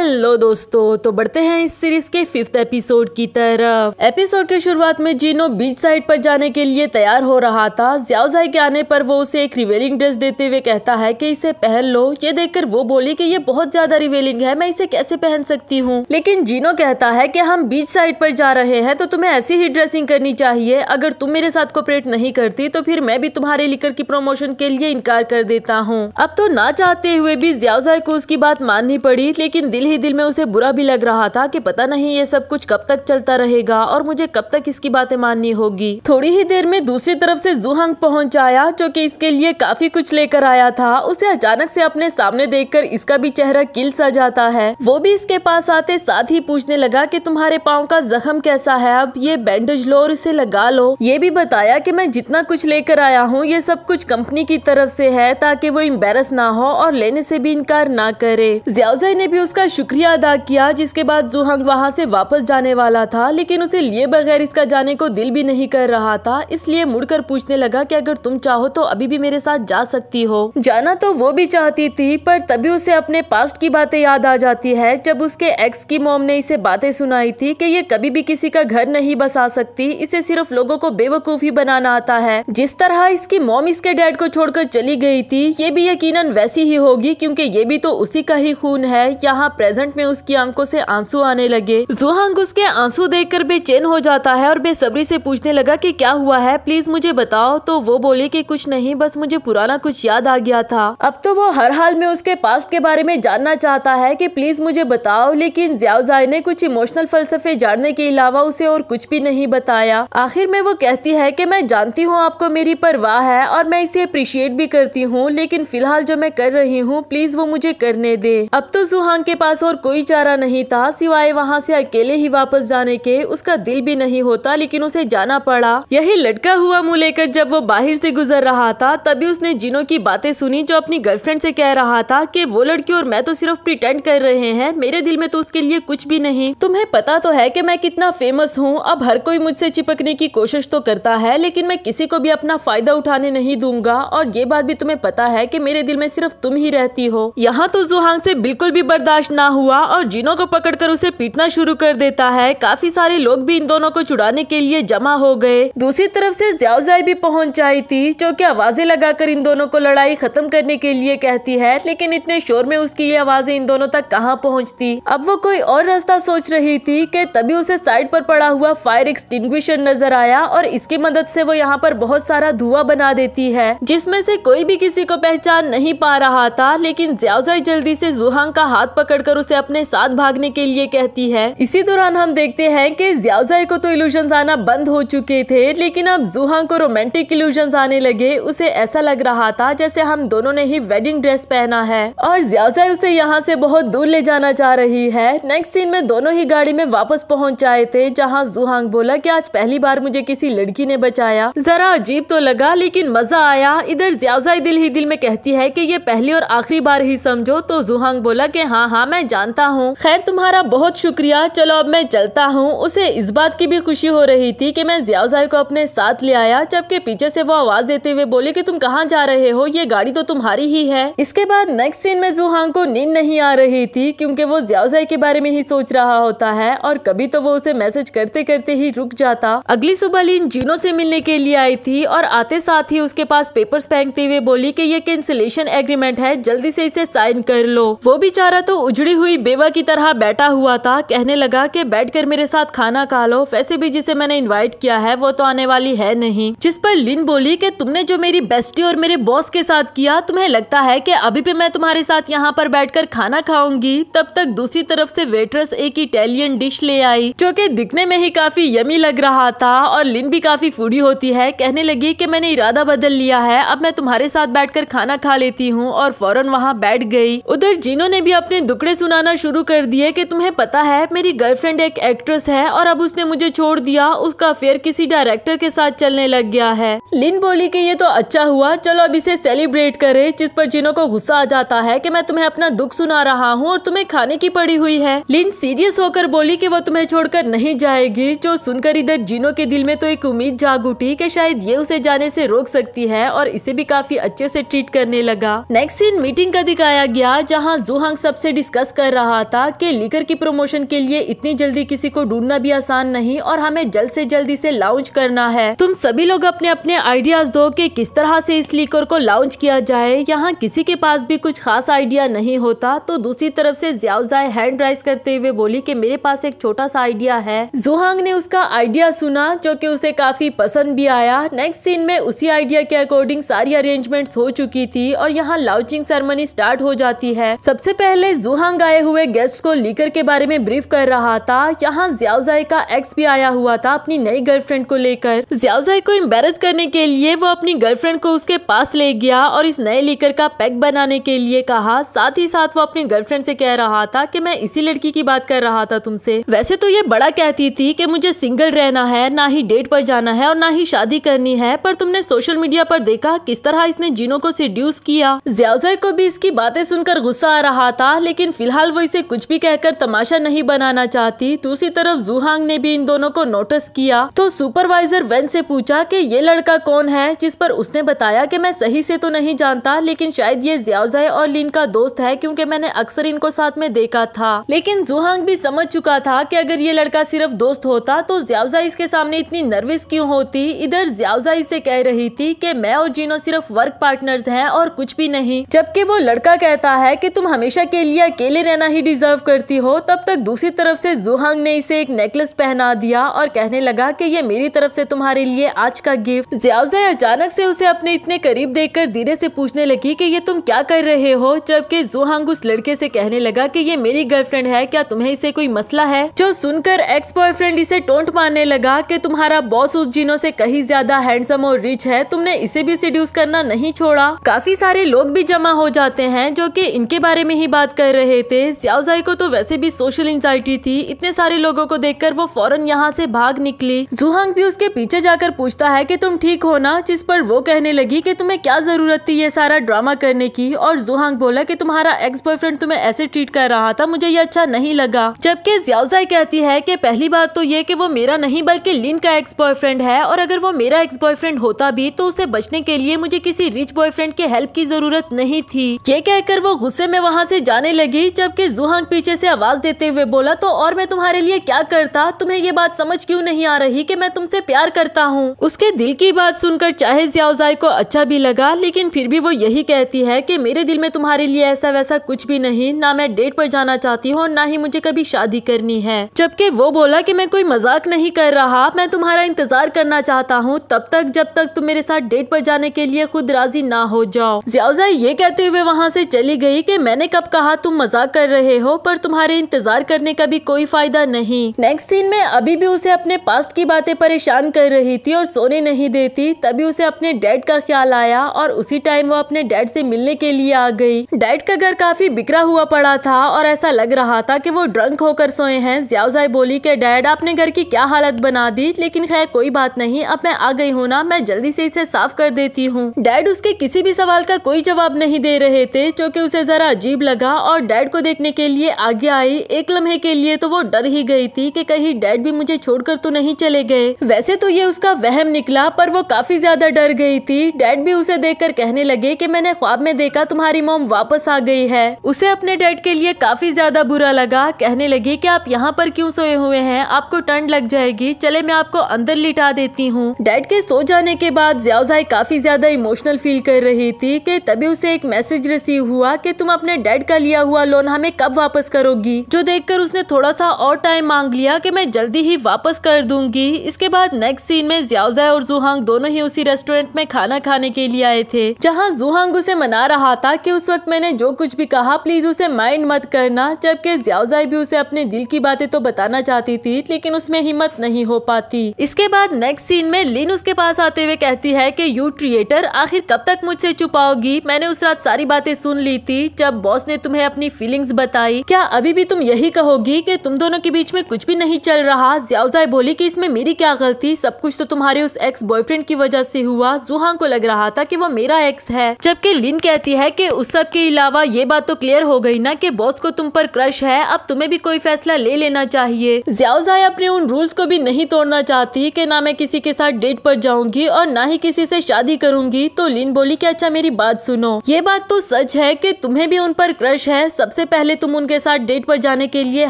hello दोस्तों तो बढ़ते हैं इस सीरीज के फिफ्थ एपिसोड की तरफ एपिसोड के शुरुआत में जीनो बीच साइड पर जाने के लिए तैयार हो रहा था ज्याओजाई के आने पर वो उसे एक रिवेलिंग ड्रेस देते हुए कहता है कि इसे पहन लो ये देखकर वो बोली कि ये बहुत ज्यादा रिवेलिंग है मैं इसे कैसे पहन सकती हूँ लेकिन जीनो कहता है की हम बीच साइड पर जा रहे हैं तो तुम्हें ऐसी ही ड्रेसिंग करनी चाहिए अगर तुम मेरे साथ कोपरेट नहीं करती तो फिर मैं भी तुम्हारे लिकर की प्रमोशन के लिए इनकार कर देता हूँ अब तो ना चाहते हुए भी ज्याओजाई को उसकी बात माननी पड़ी लेकिन दिल ही दिल में उसे बुरा भी लग रहा था कि पता नहीं ये सब कुछ कब तक चलता रहेगा और मुझे कब तक इसकी बातें माननी होगी थोड़ी ही देर में दूसरी तरफ से जुहंग पहुंच आया जो कि इसके लिए काफी कुछ लेकर आया था उसे अचानक से अपने सामने देखकर इसका भी चेहरा किल सा जाता है वो भी इसके पास आते साथ ही पूछने लगा की तुम्हारे पाँव का जख्म कैसा है अब ये बैंडेज लो और इसे लगा लो ये भी बताया की मैं जितना कुछ लेकर आया हूँ ये सब कुछ कंपनी की तरफ से है ताकि वो इम्बेरस ना हो और लेने से भी इनकार ना करे जियाउजाई ने भी उसका शुक्रिया अदा किया जिसके बाद जुहंग वहाँ से वापस जाने वाला था लेकिन उसे लिए बगैर इसका जाने को दिल भी नहीं कर रहा था इसलिए मुड़कर पूछने लगा कि अगर तुम चाहो तो अभी भी मेरे साथ जा सकती हो जाना तो वो भी चाहती थी पर तभी उसे अपने पास्ट की बातें याद आ जाती है जब उसके एक्स की मोम ने इसे बातें सुनाई थी की ये कभी भी किसी का घर नहीं बसा सकती इसे सिर्फ लोगो को बेवकूफी बनाना आता है जिस तरह इसकी मोम इसके डैड को छोड़कर चली गयी थी ये भी यकीन वैसी ही होगी क्यूँकी ये भी तो उसी का ही खून है यहाँ प्रेजेंट में उसकी आंखों से आंसू आने लगे जुहांग उसके आंसू देखकर बेचैन हो जाता है और बेसब्री से पूछने लगा कि क्या हुआ है प्लीज मुझे बताओ तो वो बोले कि कुछ नहीं बस मुझे पुराना कुछ याद आ गया था अब तो वो हर हाल में उसके पास्ट के बारे में जानना चाहता है की प्लीज मुझे बताओ लेकिन ज्यावजाई ने कुछ इमोशनल फलसफे जानने के अलावा उसे और कुछ भी नहीं बताया आखिर में वो कहती है कि मैं जानती हूँ आपको मेरी परवाह है और मैं इसे अप्रिशिएट भी करती हूँ लेकिन फिलहाल जो मैं कर रही हूँ प्लीज वो मुझे करने दे अब तो जुहांग के पास पास और कोई चारा नहीं था सिवाय वहाँ से अकेले ही वापस जाने के उसका दिल भी नहीं होता लेकिन उसे जाना पड़ा यही लटका हुआ मुँह लेकर जब वो बाहर से गुजर रहा था तभी उसने जिनों की बातें सुनी जो अपनी गर्लफ्रेंड से कह रहा था कि वो लड़की और मैं तो सिर्फ प्रिटेंड कर रहे हैं मेरे दिल में तो उसके लिए कुछ भी नहीं तुम्हें पता तो है की मैं कितना फेमस हूँ अब हर कोई मुझसे चिपकने की कोशिश तो करता है लेकिन मैं किसी को भी अपना फायदा उठाने नहीं दूंगा और ये बात भी तुम्हें पता है की मेरे दिल में सिर्फ तुम ही रहती हो यहाँ तो जुहांग से बिल्कुल भी बर्दाश्त ना हुआ और जीनो को पकड़कर उसे पीटना शुरू कर देता है काफी सारे लोग भी इन दोनों को छुड़ाने के लिए जमा हो गए दूसरी तरफ से ज्यावजाई भी पहुंच जाई थी जो कि आवाजें लगाकर इन दोनों को लड़ाई खत्म करने के लिए कहती है लेकिन इतने शोर में उसकी ये आवाजें इन दोनों तक कहाँ पहुँचती अब वो कोई और रास्ता सोच रही थी की तभी उसे साइड पर पड़ा हुआ फायर एक्सटिंग नजर आया और इसकी मदद से वो यहाँ पर बहुत सारा धुआं बना देती है जिसमें से कोई भी किसी को पहचान नहीं पा रहा था लेकिन ज्यावजाई जल्दी से जुहांग का हाथ पकड़कर उसे अपने साथ भागने के लिए कहती है इसी दौरान हम देखते हैं कि ज्याजाई को तो इल्यूजन आना बंद हो चुके थे लेकिन अब जुहा को रोमांटिक इल्यूजन आने लगे उसे ऐसा लग रहा था जैसे हम दोनों ने ही वेडिंग ड्रेस पहना है और ज्याजाई उसे यहाँ से बहुत दूर ले जाना चाह रही है नेक्स्ट सीन में दोनों ही गाड़ी में वापस पहुँच आए थे जहाँ जुहांग बोला की आज पहली बार मुझे किसी लड़की ने बचाया जरा अजीब तो लगा लेकिन मजा आया इधर ज्याजाई दिल ही दिल में कहती है की ये पहली और आखिरी बार ही समझो तो जुहांग बोला की हाँ हाँ मैं मैं जानता हूँ खैर तुम्हारा बहुत शुक्रिया चलो अब मैं चलता हूँ उसे इस बात की भी खुशी हो रही थी कि मैं जियाउजाई को अपने साथ ले आया जबकि पीछे से वो आवाज देते हुए बोले कि तुम कहाँ जा रहे हो ये गाड़ी तो तुम्हारी ही है इसके बाद नेक्स्ट सीन में जुहान को नींद नहीं आ रही थी क्योंकि वो जियाउजाई के बारे में ही सोच रहा होता है और कभी तो वो उसे मैसेज करते करते ही रुक जाता अगली सुबह लीन जीनो से मिलने के लिए आई थी और आते साथ ही उसके पास पेपर्स फेंकते हुए बोली कि ये कैंसिलेशन एग्रीमेंट है जल्दी से इसे साइन कर लो वो बेचारा तो उजड़ी बिगड़ी हुई बेवा की तरह बैठा हुआ था कहने लगा कि बैठकर मेरे साथ खाना खा लो वैसे भी जिसे मैंने इनवाइट किया है वो तो आने वाली है नहीं जिस पर लिन बोली कि तुमने जो मेरी बेस्टी और मेरे बॉस के साथ किया तुम्हें लगता है कि अभी भी मैं तुम्हारे साथ यहाँ पर कर खाना खाऊंगी तब तक दूसरी तरफ ऐसी वेटरस एक इटालियन डिश ले आई जो की दिखने में ही काफी यमी लग रहा था और लिन भी काफी फूडी होती है कहने लगी की मैंने इरादा बदल लिया है अब मैं तुम्हारे साथ बैठ खाना खा लेती हूँ और फौरन वहाँ बैठ गई उधर जिन्होंने ने भी अपने दुकड़े सुनाना शुरू कर दिए कि तुम्हें पता है मेरी गर्लफ्रेंड एक एक्ट्रेस है और अब उसने मुझे छोड़ दिया उसका अफेयर किसी डायरेक्टर के साथ चलने लग गया है लिन बोली कि ये तो अच्छा हुआ चलो अब इसे सेलिब्रेट करें जिस पर जिनों को गुस्सा आ जाता है कि मैं तुम्हें अपना दुख सुना रहा हूँ और तुम्हें खाने की पड़ी हुई है लिन सीरियस होकर बोली की वो तुम्हें छोड़कर नहीं जाएगी जो सुनकर इधर जिनो के दिल में तो एक उम्मीद जाग उठी की शायद ये उसे जाने ऐसी रोक सकती है और इसे भी काफी अच्छे ऐसी ट्रीट करने लगा नेक्स्ट सीन मीटिंग का दिखाया गया जहाँ जुहांग सबसे डिस्कस बहस कर रहा था कि लीकर की प्रमोशन के लिए इतनी जल्दी किसी को ढूंढना भी आसान नहीं और हमें जल्द से जल्द इसे लॉन्च करना है तुम सभी लोग अपने अपने आइडियाज दो कि किस तरह से इस लीकर को लॉन्च किया जाए यहाँ किसी के पास भी कुछ खास आइडिया नहीं होता तो दूसरी तरफ से ज्यावजाए हैंड राइज करते हुए बोली की मेरे पास एक छोटा सा आइडिया है जुहांग ने उसका आइडिया सुना जो की उसे काफी पसंद भी आया नेक्स्ट सीन में उसी आइडिया के अकॉर्डिंग सारी अरेन्जमेंट हो चुकी थी और यहाँ लॉन्चिंग सेरेमनी स्टार्ट हो जाती है सबसे पहले जुहांग तंग आए हुए गेस्ट को लीकर के बारे में ब्रीफ कर रहा था यहाँ ज्यावजाई का एक्स भी आया हुआ था अपनी नई गर्लफ्रेंड को लेकर जियाजाई को एम्बेरस करने के लिए वो अपनी गर्लफ्रेंड को उसके पास ले गया और इस नए लीकर का पैक बनाने के लिए कहा साथ ही साथ वो अपनी गर्लफ्रेंड से कह रहा था की मैं इसी लड़की की बात कर रहा था तुमसे वैसे तो ये बड़ा कहती थी की मुझे सिंगल रहना है ना ही डेट पर जाना है और ना ही शादी करनी है पर तुमने सोशल मीडिया पर देखा किस तरह इसने जीनो को सिड्यूस किया ज्यावजाई को भी इसकी बातें सुनकर गुस्सा आ रहा था लेकिन फिलहाल फिलहाल वो इसे कुछ भी कहकर तमाशा नहीं बनाना चाहती दूसरी तरफ जूहांग ने भी इन दोनों को नोटिस किया तो सुपरवाइजर वेन से पूछा कि ये लड़का कौन है जिस पर उसने बताया कि मैं सही से तो नहीं जानता लेकिन शायद ये जियाजाय और लिन का दोस्त है क्योंकि मैंने अक्सर इनको साथ में देखा था लेकिन जुहांग भी समझ चुका था कि अगर ये लड़का सिर्फ दोस्त होता तो जियाजा इसके सामने इतनी नर्वस क्यों होती इधर जियाजा इसे कह रही थी कि मैं और जीनो सिर्फ वर्क पार्टनर्स हैं और कुछ भी नहीं जबकि वो लड़का कहता है कि तुम हमेशा के लिए अकेले अकेले रहना ही डिजर्व करती हो तब तक दूसरी तरफ से जुहांग ने इसे एक नेकलेस पहना दिया और कहने लगा कि ये मेरी तरफ से तुम्हारे लिए आज का गिफ्ट ज्याजा अचानक से उसे अपने इतने करीब देखकर धीरे से पूछने लगी कि ये तुम क्या कर रहे हो जबकि जुहांग उस लड़के से कहने लगा कि ये मेरी गर्लफ्रेंड है क्या तुम्हें इसे कोई मसला है जो सुनकर एक्स बॉयफ्रेंड इसे टोंट मारने लगा कि तुम्हारा बॉस उस जिनों से कहीं ज्यादा हैंडसम और रिच है तुमने इसे भी सीड्यूस करना नहीं छोड़ा काफी सारे लोग भी जमा हो जाते हैं जो की इनके बारे में ही बात कर रहे देखते स्याओजाई को तो वैसे भी सोशल इंजाइटी थी इतने सारे लोगों को देखकर वो फौरन यहाँ से भाग निकली जुहांग भी उसके पीछे जाकर पूछता है कि तुम ठीक हो ना जिस पर वो कहने लगी कि तुम्हें क्या जरूरत थी ये सारा ड्रामा करने की और जुहांग बोला कि तुम्हारा एक्स बॉयफ्रेंड तुम्हें ऐसे ट्रीट कर रहा था मुझे ये अच्छा नहीं लगा जबकि ज्याउजाई कहती है की पहली बात तो ये की वो मेरा नहीं बल्कि लिन का एक्स बॉयफ्रेंड है और अगर वो मेरा एक्स बॉयफ्रेंड होता भी तो उसे बचने के लिए मुझे किसी रिच बॉयफ्रेंड के हेल्प की जरूरत नहीं थी ये कहकर वो गुस्से में वहाँ से जाने लगी जबकि जुहांग पीछे से आवाज देते हुए बोला तो और मैं तुम्हारे लिए क्या करता तुम्हें ये बात समझ क्यों नहीं आ रही कि मैं तुमसे प्यार करता हूँ उसके दिल की बात सुनकर चाहे जियाओजाई को अच्छा भी लगा लेकिन फिर भी वो यही कहती है की मेरे दिल में तुम्हारे लिए ऐसा वैसा कुछ भी नहीं ना मैं डेट पर जाना चाहती हूँ ना ही मुझे कभी शादी करनी है जबकि वो बोला की मैं कोई मजाक नहीं कर रहा मैं तुम्हारा इंतजार करना चाहता हूँ तब तक जब तक तुम मेरे साथ डेट पर जाने के लिए खुद राजी ना हो जाओ जियाओजाई ये कहते हुए वहाँ से चली गई की मैंने कब कहा तुम मजाक मजाक कर रहे हो पर तुम्हारे इंतजार करने का भी कोई फायदा नहीं नेक्स्ट सीन में अभी भी उसे अपने पास्ट की बातें परेशान कर रही थी और सोने नहीं देती तभी उसे अपने डैड का ख्याल आया और उसी टाइम वो अपने डैड से मिलने के लिए आ गई डैड का घर काफी बिखरा हुआ पड़ा था और ऐसा लग रहा था कि वो ड्रंक होकर सोए हैं ज्यावजाई बोली के डैड आपने घर की क्या हालत बना दी लेकिन खैर कोई बात नहीं अब मैं आ गई हूँ ना मैं जल्दी से इसे साफ कर देती हूँ डैड उसके किसी भी सवाल का कोई जवाब नहीं दे रहे थे जो की उसे जरा अजीब लगा और डैड डैड को देखने के लिए आगे आई एक लम्हे के लिए तो वो डर ही गई थी कि कहीं डैड भी मुझे छोड़कर तो नहीं चले गए वैसे तो ये उसका वहम निकला पर वो काफी ज्यादा डर गई थी डैड भी उसे देखकर कहने लगे कि मैंने ख्वाब में देखा तुम्हारी मोम वापस आ गई है उसे अपने डैड के लिए काफी ज्यादा बुरा लगा कहने लगी की आप यहाँ पर क्यूँ सोए हुए हैं आपको टंड लग जाएगी चले मैं आपको अंदर लिटा देती हूँ डैड के सो जाने के बाद ज्यावजाई काफी ज्यादा इमोशनल फील कर रही थी कि तभी उसे एक मैसेज रिसीव हुआ कि तुम अपने डैड का लिया हुआ लो लोन हमें कब वापस करोगी जो देखकर उसने थोड़ा सा और टाइम मांग लिया कि मैं जल्दी ही वापस कर दूंगी इसके बाद नेक्स्ट सीन में जियाजा और जुहांग दोनों ही उसी रेस्टोरेंट में खाना खाने के लिए आए थे जहाँ जुहांग उसे मना रहा था की उस वक्त मैंने जो कुछ भी कहा प्लीज उसे माइंड मत करना जबकि जियाजा भी उसे अपने दिल की बातें तो बताना चाहती थी लेकिन उसमें हिम्मत नहीं हो पाती इसके बाद नेक्स्ट सीन में लिन उसके पास आते हुए कहती है कि यू क्रिएटर आखिर कब तक मुझसे छुपाओगी मैंने उस रात सारी बातें सुन ली थी जब बॉस ने तुम्हें अपनी फिल्म फीलिंग्स बताई क्या अभी भी तुम यही कहोगी कि तुम दोनों के बीच में कुछ भी नहीं चल रहा ज्याउजाई बोली कि इसमें मेरी क्या गलती सब कुछ तो तुम्हारे उस एक्स बॉयफ्रेंड की वजह से हुआ जुहान को लग रहा था कि वो मेरा एक्स है जबकि लिन कहती है कि उस सब के अलावा ये बात तो क्लियर हो गई ना कि बॉस को तुम पर क्रश है अब तुम्हें भी कोई फैसला ले लेना चाहिए ज्याउजाई अपने उन रूल्स को भी नहीं तोड़ना चाहती की ना मैं किसी के साथ डेट पर जाऊंगी और ना ही किसी से शादी करूंगी तो लिन बोली की अच्छा मेरी बात सुनो ये बात तो सच है की तुम्हें भी उन पर क्रश है सबसे सबसे पहले तुम उनके साथ डेट पर जाने के लिए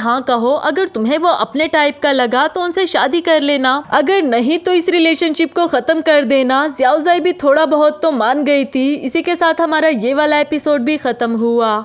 हाँ कहो अगर तुम्हें वो अपने टाइप का लगा तो उनसे शादी कर लेना अगर नहीं तो इस रिलेशनशिप को खत्म कर देना ज्याउजाई भी थोड़ा बहुत तो मान गई थी इसी के साथ हमारा ये वाला एपिसोड भी खत्म हुआ